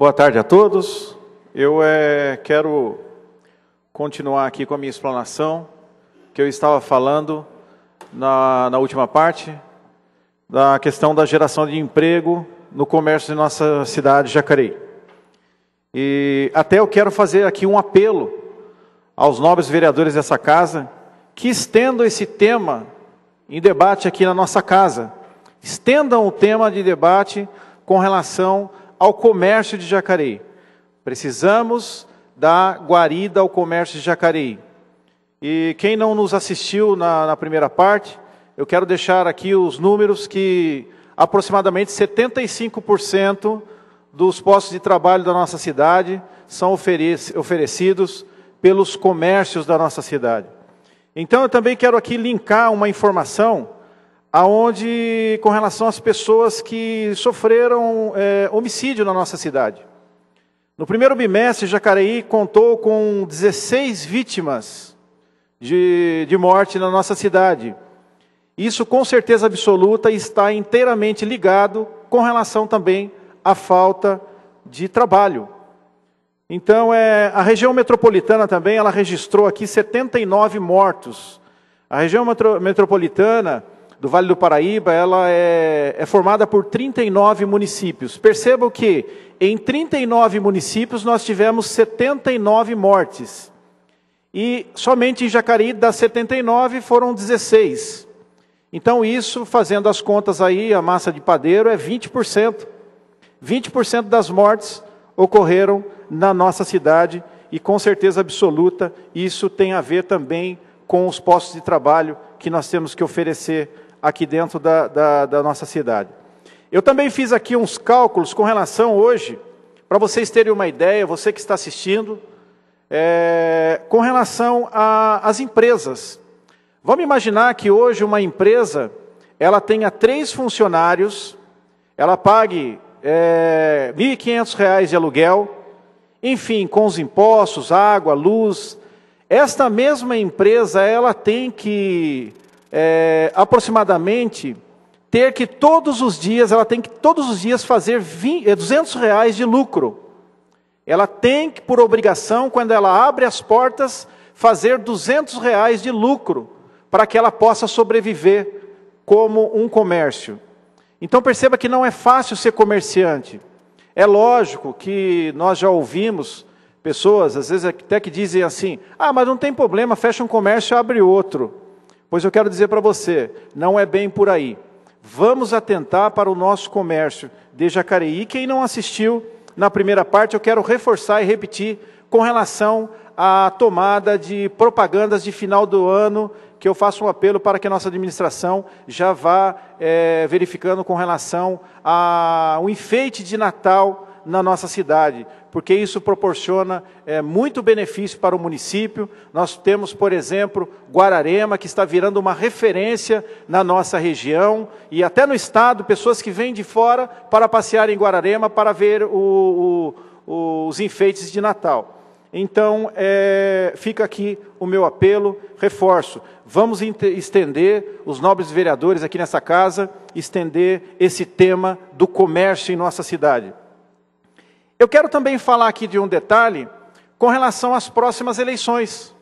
Boa tarde a todos. Eu é, quero continuar aqui com a minha explanação que eu estava falando na, na última parte da questão da geração de emprego no comércio de nossa cidade, Jacareí. E até eu quero fazer aqui um apelo aos nobres vereadores dessa casa que estendam esse tema em debate aqui na nossa casa. Estendam o tema de debate com relação ao comércio de Jacareí. Precisamos dar guarida ao comércio de Jacareí. E quem não nos assistiu na, na primeira parte, eu quero deixar aqui os números que aproximadamente 75% dos postos de trabalho da nossa cidade são oferecidos pelos comércios da nossa cidade. Então eu também quero aqui linkar uma informação aonde com relação às pessoas que sofreram é, homicídio na nossa cidade. No primeiro bimestre, Jacareí contou com 16 vítimas de, de morte na nossa cidade. Isso, com certeza absoluta, está inteiramente ligado com relação também à falta de trabalho. Então, é, a região metropolitana também, ela registrou aqui 79 mortos. A região metro, metropolitana do Vale do Paraíba, ela é, é formada por 39 municípios. Percebam que em 39 municípios nós tivemos 79 mortes. E somente em Jacareí, das 79, foram 16. Então, isso, fazendo as contas aí, a massa de padeiro é 20%. 20% das mortes ocorreram na nossa cidade e, com certeza absoluta, isso tem a ver também com os postos de trabalho que nós temos que oferecer aqui dentro da, da, da nossa cidade. Eu também fiz aqui uns cálculos com relação hoje, para vocês terem uma ideia, você que está assistindo, é, com relação às empresas. Vamos imaginar que hoje uma empresa ela tenha três funcionários, ela pague é, R$ 1.500 de aluguel, enfim, com os impostos, água, luz. Esta mesma empresa ela tem que é, aproximadamente ter que todos os dias, ela tem que todos os dias fazer 20, 200 eh, reais de lucro. Ela tem que, por obrigação, quando ela abre as portas, fazer 200 reais de lucro para que ela possa sobreviver como um comércio. Então perceba que não é fácil ser comerciante. É lógico que nós já ouvimos pessoas, às vezes até que dizem assim: ah, mas não tem problema, fecha um comércio e abre outro. Pois eu quero dizer para você, não é bem por aí. Vamos atentar para o nosso comércio de Jacareí. Quem não assistiu na primeira parte, eu quero reforçar e repetir com relação à tomada de propagandas de final do ano, que eu faço um apelo para que a nossa administração já vá é, verificando com relação ao enfeite de Natal na nossa cidade, porque isso proporciona é, muito benefício para o município. Nós temos, por exemplo, Guararema, que está virando uma referência na nossa região e até no estado, pessoas que vêm de fora para passear em Guararema para ver o, o, os enfeites de Natal. Então, é, fica aqui o meu apelo, reforço. Vamos estender, os nobres vereadores aqui nessa casa, estender esse tema do comércio em nossa cidade. Eu quero também falar aqui de um detalhe com relação às próximas eleições,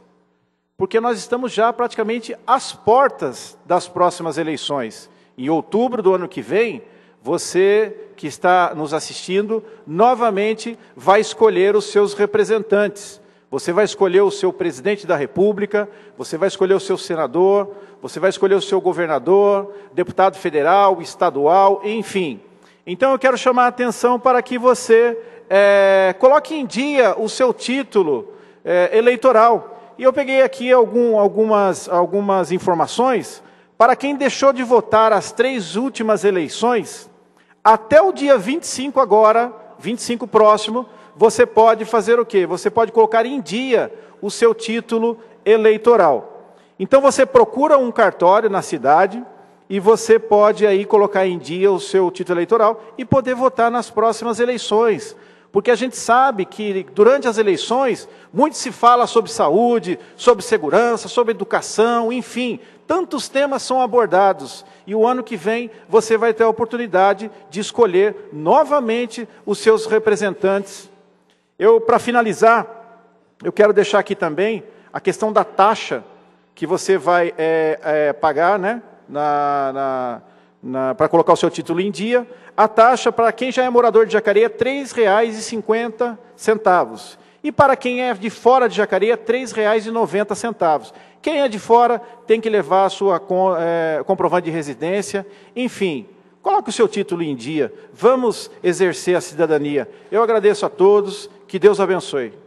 porque nós estamos já praticamente às portas das próximas eleições. Em outubro do ano que vem, você que está nos assistindo novamente vai escolher os seus representantes. Você vai escolher o seu presidente da República, você vai escolher o seu senador, você vai escolher o seu governador, deputado federal, estadual, enfim. Então eu quero chamar a atenção para que você é, coloque em dia o seu título é, eleitoral. E eu peguei aqui algum, algumas, algumas informações. Para quem deixou de votar as três últimas eleições, até o dia 25 agora, 25 próximo, você pode fazer o quê? Você pode colocar em dia o seu título eleitoral. Então você procura um cartório na cidade e você pode aí colocar em dia o seu título eleitoral e poder votar nas próximas eleições. Porque a gente sabe que durante as eleições muito se fala sobre saúde, sobre segurança, sobre educação, enfim, tantos temas são abordados. E o ano que vem você vai ter a oportunidade de escolher novamente os seus representantes. Eu, para finalizar, eu quero deixar aqui também a questão da taxa que você vai é, é, pagar né, na, na para colocar o seu título em dia. A taxa para quem já é morador de Jacareí é R$ 3,50. E para quem é de fora de Jacareí é R$ 3,90. Quem é de fora tem que levar a sua é, comprovante de residência. Enfim, coloque o seu título em dia. Vamos exercer a cidadania. Eu agradeço a todos. Que Deus abençoe.